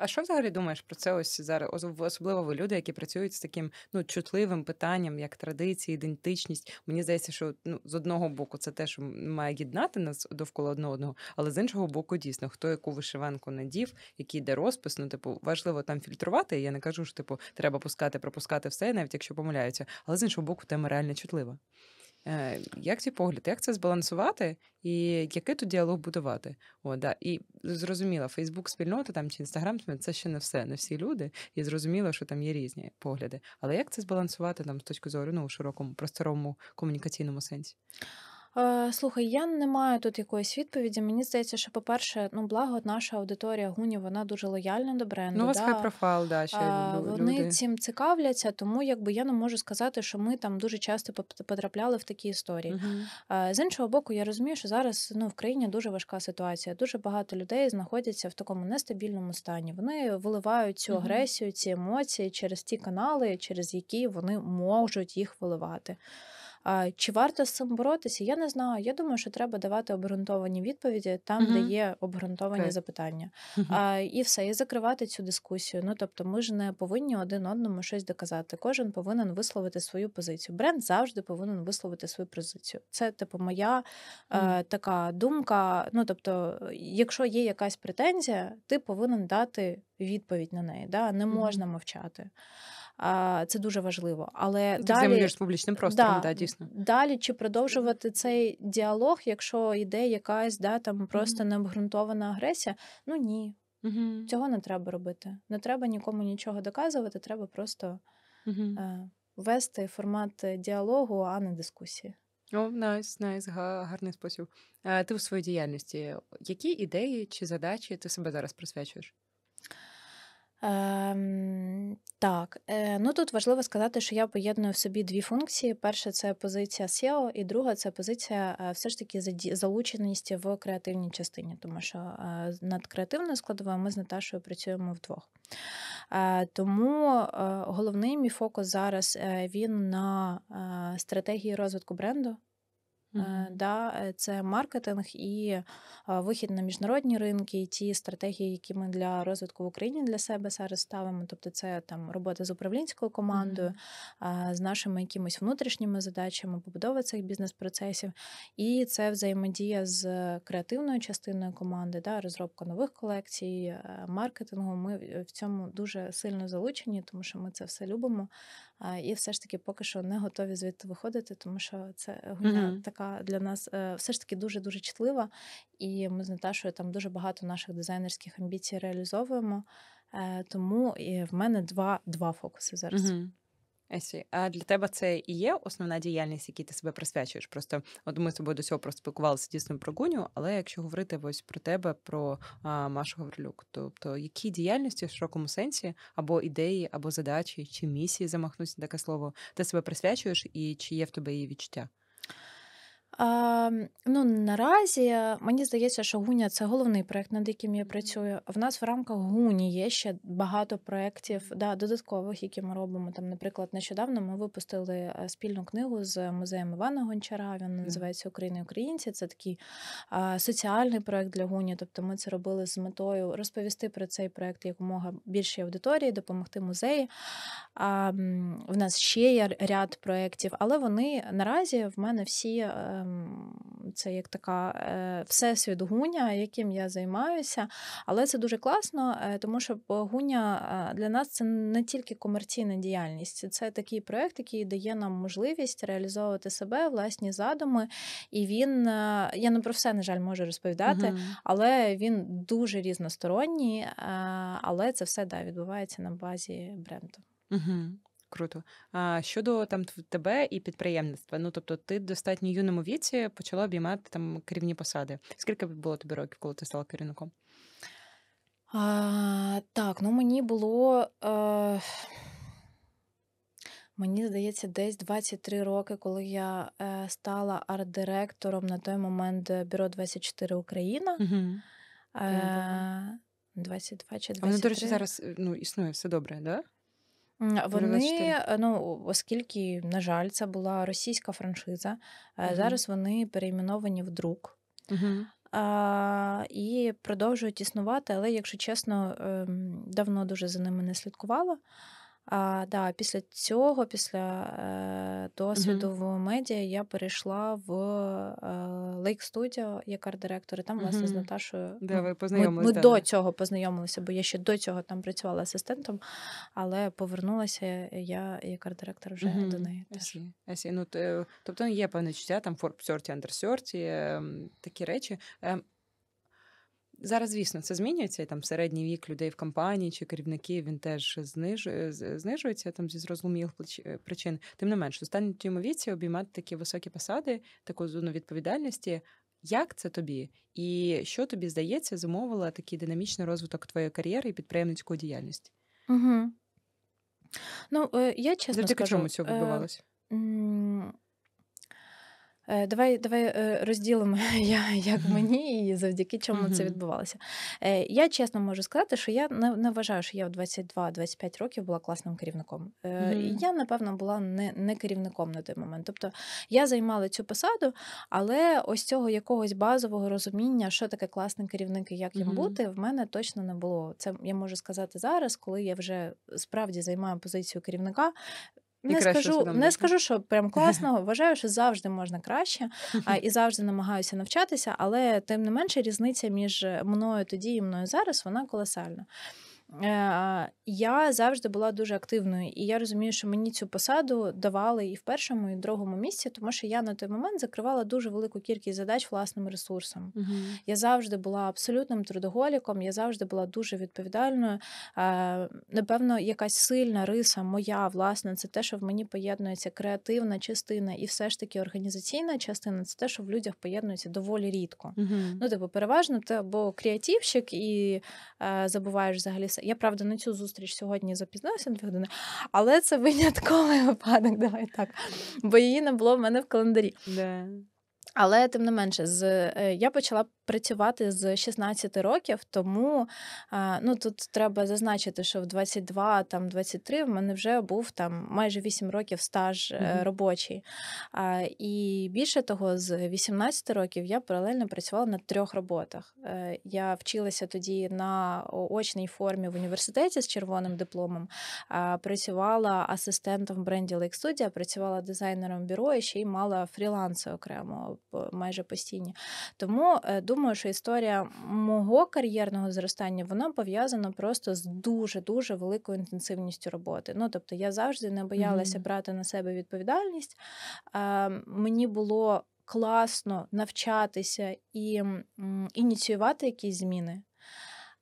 А що взагалі думаєш про це? Ось зараз особливо ви люди, які працюють з таким ну чутливим питанням, як традиції, ідентичність. Мені здається, що ну з одного боку це теж має єднати нас довкола одного одного, але з іншого боку, дійсно, хто яку вишиванку надів, який йде розпис, ну типу важливо там фільтрувати. Я не кажу, що типу треба пускати, пропускати все, навіть якщо помиляються. Але з іншого боку, тема реально чутлива. Е, як цей погляд, як це збалансувати, і який тут діалог будувати? О, да. І зрозуміло, Фейсбук спільнота там чи інстаграм це ще не все, не всі люди, і зрозуміло, що там є різні погляди. Але як це збалансувати там з точки зору ну, в широкому просторовому комунікаційному сенсі? Е, слухай, я не маю тут якоїсь відповіді. Мені здається, що, по-перше, ну, благо, наша аудиторія Гуні, вона дуже лояльна до бренду. Ну, у вас да. хай профайл, да, ще е, люди. Вони цим цікавляться, тому якби я не можу сказати, що ми там дуже часто потрапляли в такі історії. uh з іншого боку, я розумію, що зараз ну, в країні дуже важка ситуація. Дуже багато людей знаходяться в такому нестабільному стані. Вони виливають цю агресію, ці емоції через ті канали, через які вони можуть їх виливати. Чи варто з цим боротися? Я не знаю. Я думаю, що треба давати обґрунтовані відповіді там, угу. де є обґрунтовані okay. запитання. А, І все, і закривати цю дискусію. Ну тобто, ми ж не повинні один одному щось доказати. Кожен повинен висловити свою позицію. Бренд завжди повинен висловити свою позицію. Це типу моя угу. е, така думка. Ну тобто, якщо є якась претензія, ти повинен дати відповідь на неї. Да? Не можна мовчати це дуже важливо. Але далі з публічним простором, да, да, дійсно далі чи продовжувати цей діалог, якщо йде якась да там просто mm-hmm. необґрунтована агресія? Ну ні, mm цього не треба робити. Не треба нікому нічого доказувати. Треба просто mm-hmm. вести формат діалогу, а не дискусії. О, найс, найс, гарний спосіб. Е, ти у своїй діяльності які ідеї чи задачі ти себе зараз присвячуєш? Ем, Так, е, ну тут важливо сказати, що я поєдную в собі дві функції: перша це позиція SEO, і друга це позиція е, все ж таки залученість в креативній частині, тому що е, над креативною складовою ми з Наташою працюємо вдвох. Е, тому головний мій фокус зараз він на стратегії розвитку бренду. Mm-hmm. Да, э, Це маркетинг і вихід на міжнародні ринки, і ті стратегії, які ми для розвитку в Україні для себе зараз ставимо. Тобто, це там робота з управлінською командою, mm-hmm. з нашими якимись внутрішніми задачами, побудова цих бізнес-процесів, і це взаємодія з креативною частиною команди, да, розробка нових колекцій, е, маркетингу. Ми е, в цьому дуже сильно залучені, тому що ми це все любимо і все ж таки поки що не готові звідти виходити, тому що це гульня mm-hmm. така для нас е, все ж таки дуже дуже чутлива. І ми з Наташою там дуже багато наших дизайнерських амбіцій реалізовуємо. Е, тому і в мене два два фокуси зараз. Mm-hmm. Есі, а для тебе це і є основна діяльність, якій ти себе присвячуєш? Просто от ми з тобою до цього просто спілкувалися дійсно про гуню, але якщо говорити ось про тебе, про а, Машу Гаврилюк, тобто які діяльності в широкому сенсі або ідеї, або задачі, чи місії замахнуться таке слово, ти себе присвячуєш і чи є в тебе її відчуття? А, ну, наразі мені здається, що Гуня це головний проект, над яким я працюю. В нас в рамках Гуні є ще багато проєктів да, додаткових, які ми робимо. Там, наприклад, нещодавно ми випустили е, спільну книгу з музеєм Івана Гончара. Він називається Україна Українці. Це такий а, соціальний проект для Гуні. Тобто, ми це робили з метою розповісти про цей проект якомога більшій аудиторії, допомогти музеї. А, в нас ще є ряд проєктів, але вони наразі в мене всі. Е, Ем, це як така е, всесвіт гуня, яким я займаюся. Але це дуже класно, е, тому що гуня е, для нас це не тільки комерційна діяльність, це такий проєкт, який дає нам можливість реалізовувати себе, власні задуми. І він я не про все, на жаль, можу розповідати, угу. але він дуже різносторонній. Але це все да, відбувається на базі бренду. Угу. Круто. А щодо там тебе і підприємництва, ну тобто, ти в достатньо юному віці почала обіймати там керівні посади. Скільки було тобі років, коли ти стала керівником? А, Так, ну мені було. А... Е, мені здається, десь 23 роки, коли я е, стала арт-директором на той момент е, бюро 24 Україна. Угу. Е, 22 чи 23. воно, до речі, зараз ну, існує все добре, да? Вони, е, ну оскільки, на жаль, це була російська франшиза, uh зараз вони перейменовані в друк uh а, і продовжують існувати. Але, якщо чесно, ем, давно дуже за ними не слідкувала. А, да, Після цього, після е, досвіду uh-huh. в медіа, я перейшла в е, Lake Studio як арт-директор, і там, власне, uh-huh. з Наташою Де ми, ну, ви ми, ми до цього познайомилися, бо я ще до цього там працювала асистентом, але повернулася я як арт-директор вже uh-huh. до неї. Теж. I see. I see. Ну, е, Тобто ну, є певне чуття, там Forbes 30, Under 30, такі речі. Ем, Зараз, звісно, це змінюється. і Там середній вік людей в компанії чи керівників він теж знижує, знижується там зі зрозумілих е, причин. Тим не менш, у останньому віці обіймати такі високі посади, таку зону відповідальності. Як це тобі? І що тобі здається, зумовило такий динамічний розвиток твоєї кар'єри і підприємницької діяльності? Угу. Ну, е, я чесно Завдяки скажу, чому цього е, відбувалося? Е, давай давай е, розділимо, як мені і завдяки чому це відбувалося. Е, я чесно можу сказати, що я не вважаю, що я в 22-25 років була класним керівником. Я, напевно, була не не керівником на той момент. Тобто я займала цю посаду, але ось цього якогось базового розуміння, що таке класний керівник і як їм бути, в мене точно не було. Це я можу сказати зараз, коли я вже справді займаю позицію керівника не скажу, не скажу, що прям класно. Вважаю, що завжди можна краще а, і завжди намагаюся навчатися, але тим не менше різниця між е, мною тоді і мною зараз вона колосальна. Е, я завжди була дуже активною, і я розумію, що мені цю посаду давали і в першому, і в другому місці, тому що я на той момент закривала дуже велику кількість задач власним ресурсом. Угу. Я завжди була абсолютним трудоголіком, я завжди була дуже відповідальною. Е, напевно, якась сильна риса моя, власна, це те, що в мені поєднується креативна частина, і все ж таки організаційна частина це те, що в людях поєднується доволі рідко. Угу. Ну, типу, переважно ти або креативщик і е, забуваєш взагалі це. Я правда на цю зустріч сьогодні запізнилася дві години, але це винятковий випадок. Давай так, бо її не було в мене в календарі. Yeah. Але тим не менше, з е, я почала працювати з 16 років, тому ну тут треба зазначити, що в 22 там 23 в мене вже був там майже 8 років стаж mm-hmm. робочий. І більше того, з 18 років я паралельно працювала на трьох роботах. Е, я вчилася тоді на очній формі в університеті з червоним дипломом, працювала асистентом в бренді Lake Studio, працювала дизайнером бюро і ще й мала фріланси окремо майже постійні. Тому е, думаю, що історія мого кар'єрного зростання вона пов'язана просто з дуже дуже великою інтенсивністю роботи. Ну тобто, я завжди не боялася брати на себе відповідальність. Мені було класно навчатися і ініціювати якісь зміни.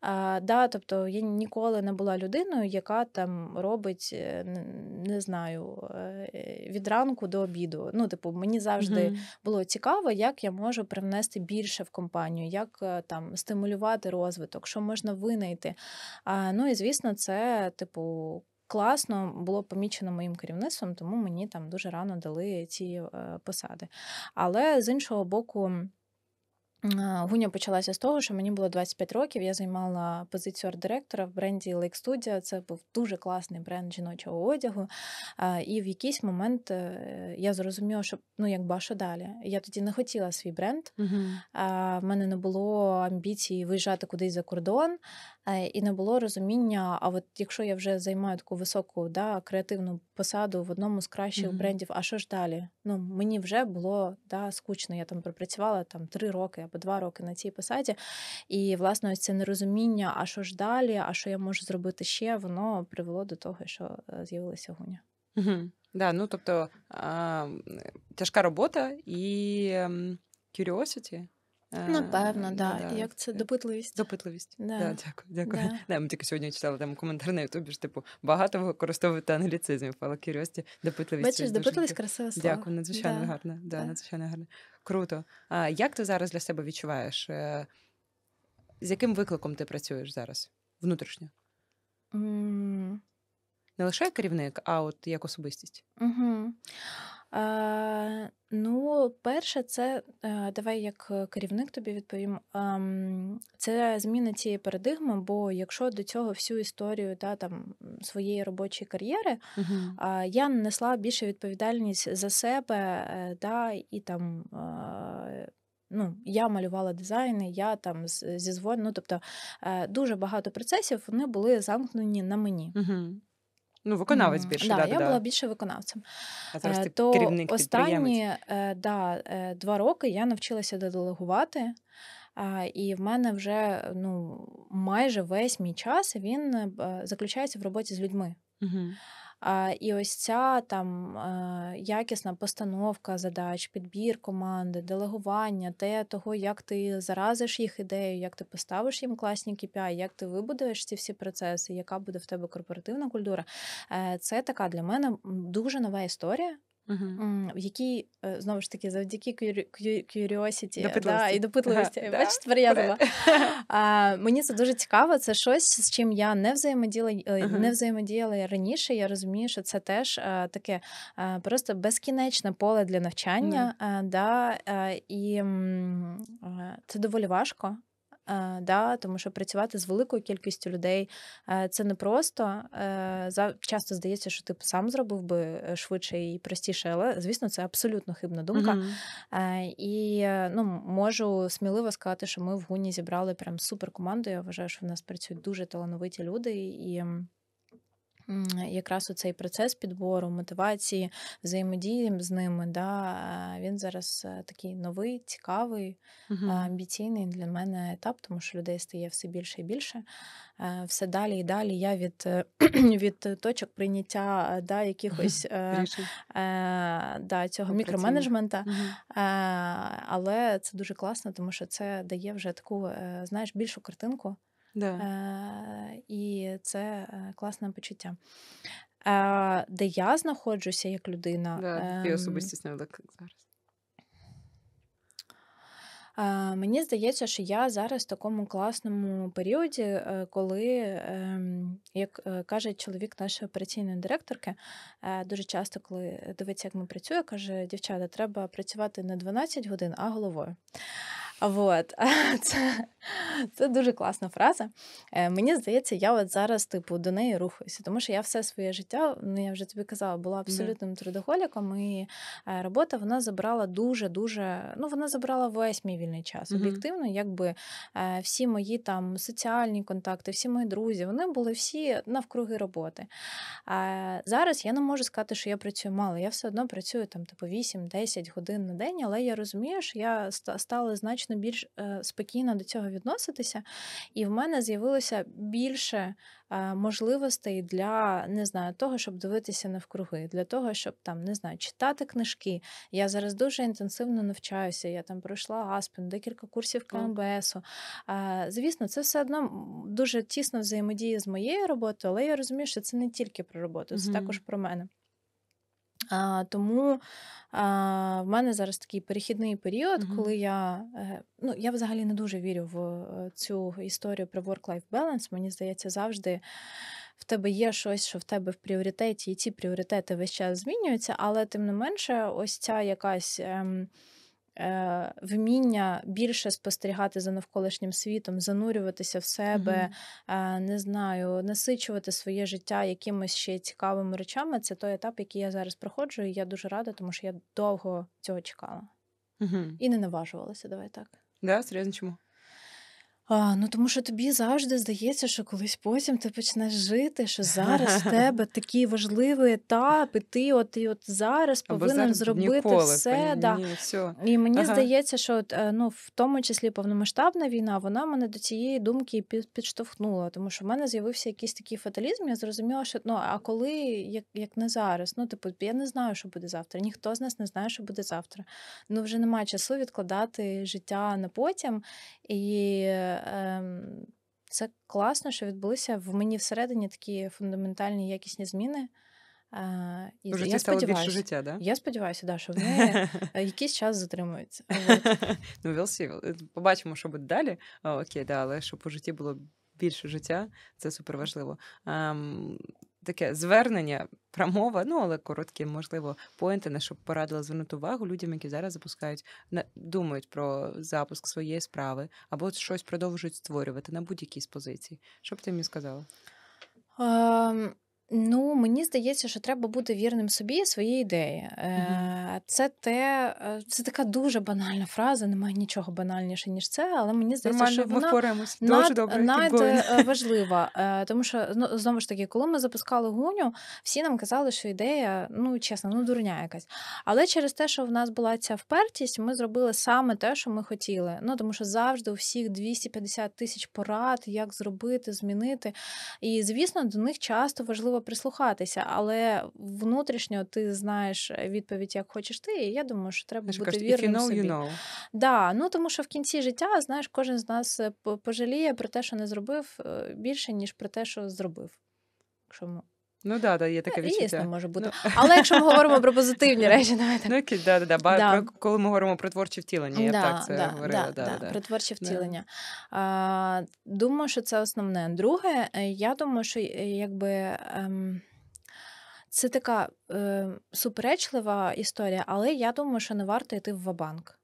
А, да, Тобто я ніколи не була людиною, яка там робить, е, не знаю, е, від ранку до обіду. Ну, типу, мені завжди mm-hmm. було цікаво, як я можу привнести більше в компанію, як е, там стимулювати розвиток, що можна винайти. А, Ну і звісно, це, типу, Класно було помічено моїм керівництвом, тому мені там дуже рано дали ці посади. Але з іншого боку, Гуня почалася з того, що мені було 25 років. Я займала позицію арт-директора в бренді Lake Studio. Це був дуже класний бренд жіночого одягу. І в якийсь момент э, я зрозуміла, що ну як що далі. Я тоді не хотіла свій бренд. Uh-huh. В мене не було амбіції виїжджати кудись за кордон, е, і не було розуміння. А от якщо я вже займаю таку високу да, креативну посаду в одному з кращих mm-hmm. брендів. А що ж далі? Ну мені вже було да, скучно. Я там пропрацювала там три роки або два роки на цій посаді. І власне ось це нерозуміння, а що ж далі, а що я можу зробити ще, воно привело до того, що э, з'явилася гуня. Mm-hmm. Да, ну тобто а, тяжка робота і curiosity. Напевно, ну э, ну да. да. Як це допитливість? Допитливість. Да. да дякую, дякую. Да. да. Ми тільки сьогодні читали там коментар на Ютубі. ж Типу багато використовувати англіцизмів, але кірості допитливість. Бачиш, допитливість красиво слово. Дякую, надзвичайно гарно. Да, надзвичайно гарно. Круто. А як ти зараз для себе відчуваєш? Е, з яким викликом ти працюєш зараз внутрішньо? Mm. Не лише як керівник, а от як особистість. Угу. Mm-hmm. Е, ну, перше, це е, давай як е, керівник тобі відповім. Ем, це зміна цієї парадигми, бо якщо до цього всю історію да, там, своєї робочої кар'єри угу. е, я несла більше відповідальність за себе, да, і там. Ну, я малювала дизайни, я там зізвон... ну, тобто дуже багато процесів вони були замкнені на мені. Угу. Ну, виконавець більше. Да, да, Я да. була більше виконавцем. А зараз е, ти То керівник Останні е, да, е, два роки я навчилася делегувати, і в мене вже ну, майже весь мій час він заключається в роботі з людьми. Угу. А, І ось ця там якісна постановка задач, підбір команди, делегування, те того, як ти заразиш їх ідею, як ти поставиш їм класні KPI, як ти вибудуєш ці всі процеси, яка буде в тебе корпоративна культура. Е, це така для мене дуже нова історія. Uh-huh. знову ж таки завдяки curiosity, да, і допитливості. Ага, Бачите, тепер я Мені це дуже цікаво. Це щось, з чим я не взаємодіяла uh е, не взаємодіяла раніше. Я розумію, що це теж а, е, таке а, просто безкінечне поле для навчання. uh А, да, І це доволі важко. Е, да, тому що працювати з великою кількістю людей е, це непросто. Е, часто здається, що ти б сам зробив би швидше і простіше, але звісно, це абсолютно хибна думка. mm І ну, можу сміливо сказати, що ми в гуні зібрали прям супер команду. Я вважаю, що в нас працюють дуже талановиті люди і якраз у цей процес підбору, мотивації, взаємодії з ними, да, він зараз е, такий новий, цікавий, uh-huh. амбіційний для мене етап, тому що людей стає все більше і більше. Е, все далі і далі я від е, від точок прийняття да, якихось uh-huh. да, цього мікроменеджмента, uh-huh. але це дуже класно, тому що це дає вже таку, знаєш, більшу картинку. Да. Е, і це е, класне почуття. Е, де я знаходжуся як людина. Да, І ем, особистість не так зараз. Мені здається, що я зараз в такому класному періоді, коли, ем, як каже чоловік нашої операційної директорки, дуже часто, коли дивиться, як ми працюємо, каже: дівчата, треба працювати не 12 годин, а головою. Вот. Це це дуже класна фраза. Е, мені здається, я от зараз, типу, до неї рухаюся, тому що я все своє життя, ну я вже тобі казала, була абсолютним трудоголіком, і е, робота вона забрала дуже-дуже. Ну, вона забрала весь мій вільний час. Об'єктивно, якби е, всі мої там соціальні контакти, всі мої друзі, вони були всі навкруги роботи. А Зараз я не можу сказати, що я працюю мало. Я все одно працюю там типу 8-10 годин на день, але я розумію, що я стала значно значно більш е, спокійно до цього відноситися, і в мене з'явилося більше е, можливостей для не знаю, того, щоб дивитися навкруги, для того, щоб там не знаю, читати книжки. Я зараз дуже інтенсивно навчаюся. Я там пройшла Аспін, декілька курсів КМБСу. Е, звісно, це все одно дуже тісно взаємодіє з моєю роботою, але я розумію, що це не тільки про роботу, це mm-hmm. також про мене. А, Тому а, в мене зараз такий перехідний період, mm коли я е, ну я взагалі не дуже вірю в е, цю історію про work-life balance. Мені здається, завжди в тебе є щось, що в тебе в пріоритеті, і ці пріоритети весь час змінюються, але тим не менше, ось ця якась. Ем, Е, вміння більше спостерігати за навколишнім світом, занурюватися в себе, mm не знаю, насичувати своє життя якимось ще цікавими речами. Це той етап, який я зараз проходжу, і я дуже рада, тому що я довго цього чекала mm і не наважувалася. Давай так. Да, серйозно чому? А, Ну тому що тобі завжди здається, що колись потім ти почнеш жити, що зараз в тебе такий важливий етап, і ти от і от зараз повинен зараз зробити ніколи, все. Ні, да. Ні, все. І мені ага. здається, що от, е, ну, в тому числі повномасштабна війна, вона мене до цієї думки підштовхнула, тому що в мене з'явився якийсь такий фаталізм. Я зрозуміла, що ну а коли як як не зараз? Ну, типу, я не знаю, що буде завтра. Ніхто з нас не знає, що буде завтра. Ну вже немає часу відкладати життя на потім і. Ем, це класно, що відбулися в мені всередині такі фундаментальні якісні зміни. Е, і Уже я стало більше життя, да? Я сподіваюся, да, що в неї е, якийсь час затримується. Ну, we'll see. Е, побачимо, що буде далі. Окей, да, але щоб у житті було більше життя, це супер важливо. Ем, таке звернення, промова, ну але короткі, можливо, поінти, на щоб порадила звернути увагу людям, які зараз запускають, думають про запуск своєї справи або щось продовжують створювати на будь-якій з позиції. Що б ти мені сказала? Um... Ну, мені здається, що треба бути вірним собі і своїй ідеї. Mm-hmm. Це те, е, це така дуже банальна фраза, немає нічого банальніше, ніж це, але мені здається, Нормально, що вона боремось. над, е, важлива. Тому що ну, знову ж таки, коли ми запускали гуню, всі нам казали, що ідея, ну чесно, ну дурня якась. Але через те, що в нас була ця впертість, ми зробили саме те, що ми хотіли. Ну тому що завжди у всіх 250 тисяч порад, як зробити, змінити. І звісно, до них часто важливо можливо прислухатися, але внутрішньо ти знаєш е, відповідь, як хочеш ти. І я думаю, що треба Тож, бути кажуть, вірним you know, собі. You know. Да, ну тому що в кінці життя знаєш, кожен з нас е, пожаліє про те, що не зробив е, більше ніж про те, що зробив. Якщо Ну да, да, є таке е, відчуття. Дійсно, може бути. Ну. Але якщо ми говоримо про позитивні речі, давайте. Ну, окей, да, да, да. да. коли ми говоримо про творче втілення, я да, так це да, говорила. Да, да, да, Про творче втілення. А, Думаю, що це основне. Друге, е, я думаю, що е, якби. Ем... Це така е, суперечлива історія, але я думаю, що не варто йти в вабанк.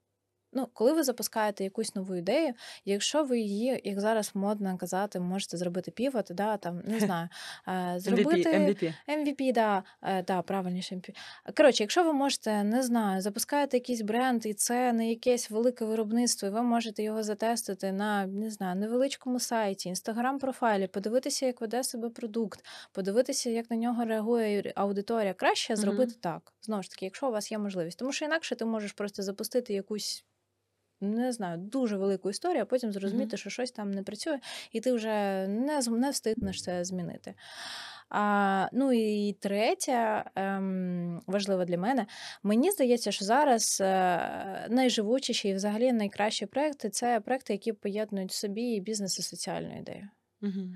Ну, коли ви запускаєте якусь нову ідею, якщо ви її, як зараз модно казати, можете зробити півот, да, там не знаю, е, зробити MVP, MVP. да, е, да, правильніше MVP. Коротше, якщо ви можете, не знаю, запускаєте якийсь бренд, і це не якесь велике виробництво, і ви можете його затестити на не знаю, невеличкому сайті, інстаграм-профайлі, подивитися, як веде себе продукт, подивитися, як на нього реагує аудиторія. Краще зробити mm-hmm. так. Знову ж таки, якщо у вас є можливість, тому що інакше ти можеш просто запустити якусь не знаю, дуже велику історію, а потім зрозуміти, mm-hmm. що щось там не працює, і ти вже не не встигнеш це змінити. А, Ну і третя ем, важлива для мене. Мені здається, що зараз е, найживучіші і взагалі найкращі проекти це проекти, які поєднують в собі бізнес і соціальну ідею. Mm-hmm.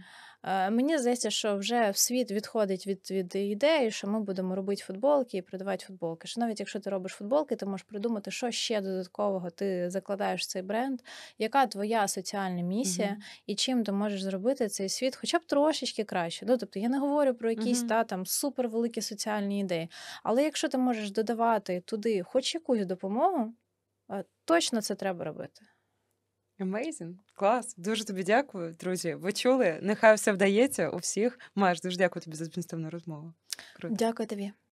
Е, мені здається, що вже світ відходить від від ідеї, що ми будемо робити футболки і продавати футболки. Що навіть якщо ти робиш футболки, ти можеш придумати, що ще додаткового ти закладаєш в цей бренд, яка твоя соціальна місія, uh-huh. і чим ти можеш зробити цей світ, хоча б трошечки краще. Ну тобто я не говорю про якісь uh-huh. та там супервеликі соціальні ідеї. Але якщо ти можеш додавати туди хоч якусь допомогу, е, точно це треба робити. Amazing. клас. Дуже тобі дякую, друзі. Ви чули? Нехай все вдається у всіх. Маш, дуже дякую тобі за змістовну розмову. Круто. Дякую тобі.